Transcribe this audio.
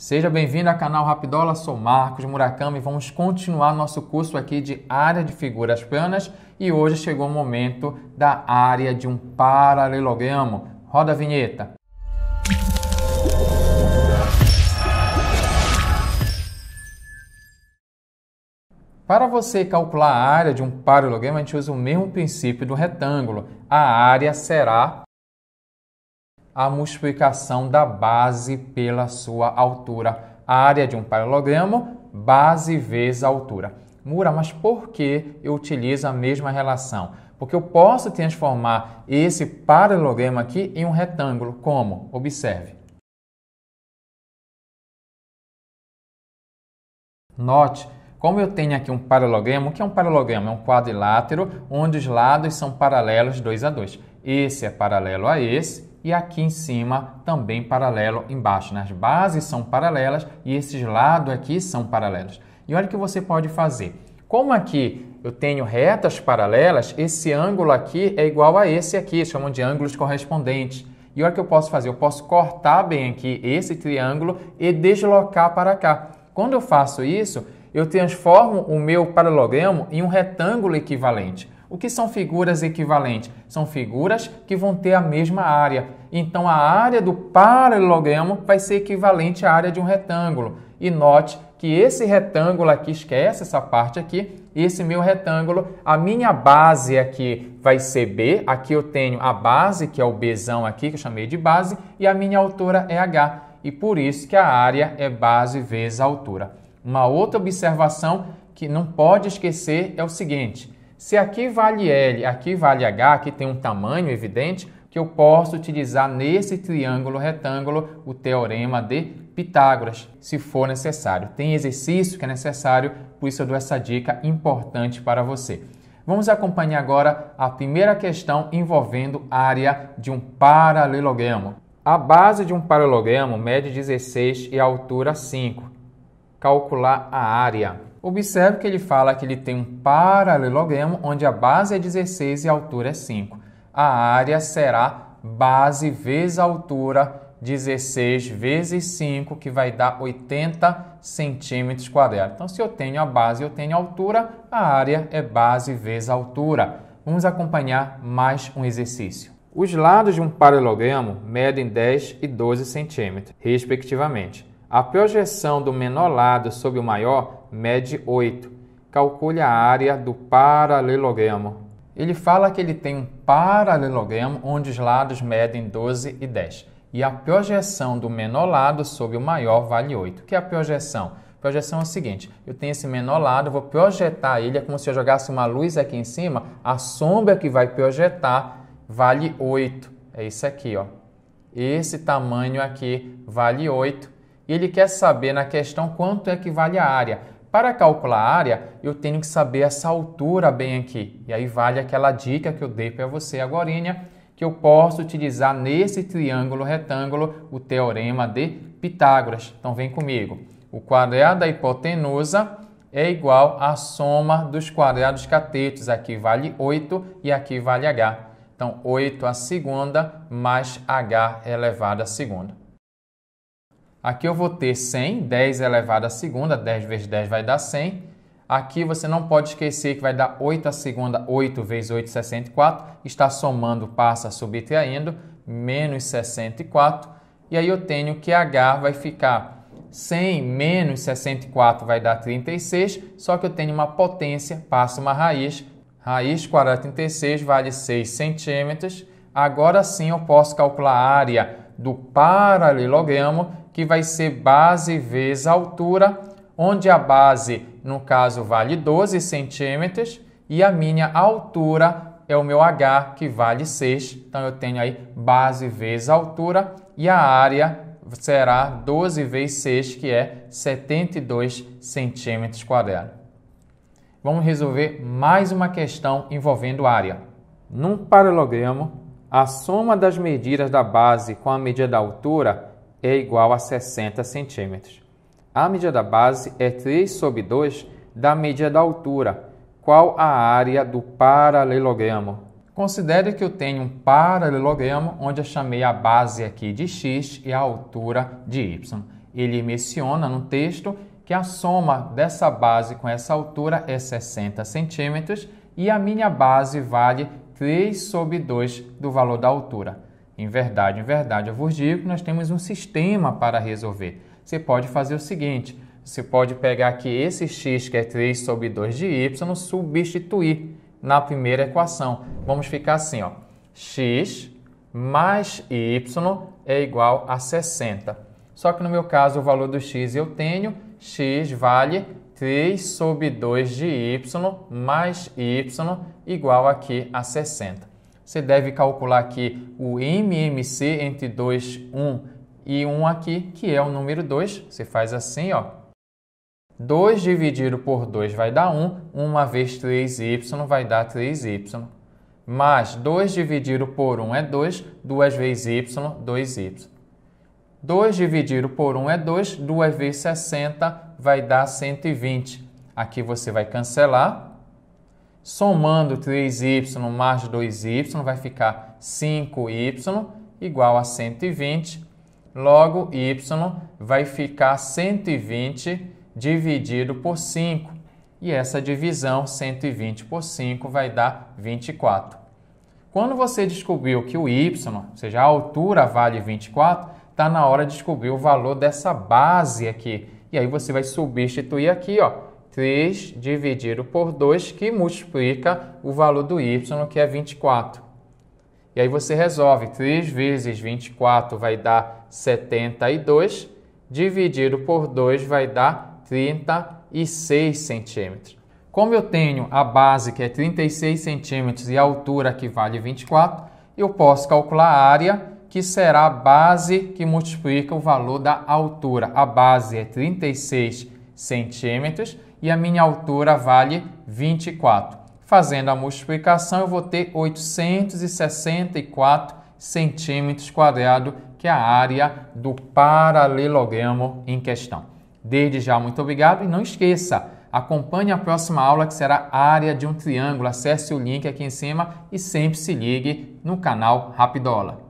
Seja bem-vindo ao canal Rapidola, sou Marcos Murakami. Vamos continuar nosso curso aqui de área de figuras planas e hoje chegou o momento da área de um paralelogramo. Roda a vinheta. Para você calcular a área de um paralelogramo, a gente usa o mesmo princípio do retângulo. A área será a multiplicação da base pela sua altura. A área de um paralelogramo, base vezes altura. Mura, mas por que eu utilizo a mesma relação? Porque eu posso transformar esse paralelogramo aqui em um retângulo. Como? Observe. Note como eu tenho aqui um paralelogramo, o que é um paralelogramo? É um quadrilátero onde os lados são paralelos dois a dois. Esse é paralelo a esse, e aqui em cima também paralelo embaixo. Nas né? bases são paralelas e esses lados aqui são paralelos. E olha o que você pode fazer. Como aqui eu tenho retas paralelas, esse ângulo aqui é igual a esse aqui, chamam de ângulos correspondentes. E olha o que eu posso fazer, eu posso cortar bem aqui esse triângulo e deslocar para cá. Quando eu faço isso, eu transformo o meu paralelogramo em um retângulo equivalente. O que são figuras equivalentes? São figuras que vão ter a mesma área. Então, a área do paralelogramo vai ser equivalente à área de um retângulo. E note que esse retângulo aqui, esquece essa parte aqui, esse meu retângulo, a minha base aqui vai ser B, aqui eu tenho a base, que é o Bzão aqui, que eu chamei de base, e a minha altura é H. E por isso que a área é base vezes a altura. Uma outra observação que não pode esquecer é o seguinte, se aqui vale L, aqui vale H, aqui tem um tamanho evidente, que eu posso utilizar nesse triângulo retângulo o teorema de Pitágoras, se for necessário. Tem exercício que é necessário, por isso eu dou essa dica importante para você. Vamos acompanhar agora a primeira questão envolvendo área de um paralelogramo. A base de um paralelogramo mede 16 e a altura 5. Calcular a área. Observe que ele fala que ele tem um paralelogramo onde a base é 16 e a altura é 5. A área será base vezes altura 16 vezes 5, que vai dar 80 centímetros quadrados. Então, se eu tenho a base e eu tenho a altura, a área é base vezes altura. Vamos acompanhar mais um exercício. Os lados de um paralelogramo medem 10 e 12 centímetros, respectivamente. A projeção do menor lado sobre o maior mede 8. Calcule a área do paralelogramo. Ele fala que ele tem um paralelogramo onde os lados medem 12 e 10. E a projeção do menor lado sobre o maior vale 8. O que é a projeção? A projeção é o seguinte: eu tenho esse menor lado, vou projetar ele, é como se eu jogasse uma luz aqui em cima, a sombra que vai projetar vale 8. É isso aqui, ó. Esse tamanho aqui vale 8. E ele quer saber na questão quanto é que vale a área. Para calcular a área, eu tenho que saber essa altura bem aqui. E aí vale aquela dica que eu dei para você agora, que eu posso utilizar nesse triângulo retângulo o teorema de Pitágoras. Então vem comigo. O quadrado da hipotenusa é igual à soma dos quadrados catetos. Aqui vale 8 e aqui vale h. Então 8 a segunda mais h elevado à segunda. Aqui eu vou ter 100, 10 elevado à segunda, 10 vezes 10 vai dar 100. Aqui você não pode esquecer que vai dar 8 à segunda, 8 vezes 8, 64. Está somando, passa, subtraindo, menos 64. E aí eu tenho que H vai ficar 100 menos 64 vai dar 36, só que eu tenho uma potência, passo uma raiz. Raiz quadrada de 36 vale 6 centímetros. Agora sim eu posso calcular a área do paralelogramo que vai ser base vezes altura, onde a base, no caso, vale 12 centímetros e a minha altura é o meu H, que vale 6. Então, eu tenho aí base vezes altura e a área será 12 vezes 6, que é 72 centímetros quadrados. Vamos resolver mais uma questão envolvendo área. Num paralelogramo, a soma das medidas da base com a medida da altura é igual a 60 centímetros. A média da base é 3 sobre 2 da média da altura, qual a área do paralelogramo. Considere que eu tenho um paralelogramo onde eu chamei a base aqui de x e a altura de y. Ele menciona no texto que a soma dessa base com essa altura é 60 centímetros e a minha base vale 3 sobre 2 do valor da altura. Em verdade, em verdade, eu vos digo que nós temos um sistema para resolver. Você pode fazer o seguinte: você pode pegar aqui esse x, que é 3 sobre 2 de y, substituir na primeira equação. Vamos ficar assim, ó. x mais y é igual a 60. Só que no meu caso, o valor do x eu tenho, x vale 3 sobre 2 de y mais y igual aqui a 60 você deve calcular aqui o MMC entre 2, 1 e 1 aqui, que é o número 2. Você faz assim, ó. 2 dividido por 2 vai dar 1, 1 vezes 3y vai dar 3y. Mais 2 dividido por 1 é 2, 2 vezes y, 2y. 2 dividido por 1 é 2, 2 vezes 60 vai dar 120. Aqui você vai cancelar, Somando 3y mais 2y, vai ficar 5y igual a 120. Logo, y vai ficar 120 dividido por 5. E essa divisão, 120 por 5, vai dar 24. Quando você descobriu que o y, ou seja, a altura vale 24, está na hora de descobrir o valor dessa base aqui. E aí você vai substituir aqui, ó, 3 dividido por 2, que multiplica o valor do y, que é 24. E aí você resolve. 3 vezes 24 vai dar 72, dividido por 2 vai dar 36 centímetros. Como eu tenho a base, que é 36 centímetros, e a altura, que vale 24, eu posso calcular a área, que será a base que multiplica o valor da altura. A base é 36 centímetros e a minha altura vale 24. Fazendo a multiplicação, eu vou ter 864 centímetros quadrados, que é a área do paralelogramo em questão. Desde já, muito obrigado e não esqueça, acompanhe a próxima aula que será área de um triângulo. Acesse o link aqui em cima e sempre se ligue no canal Rapidola.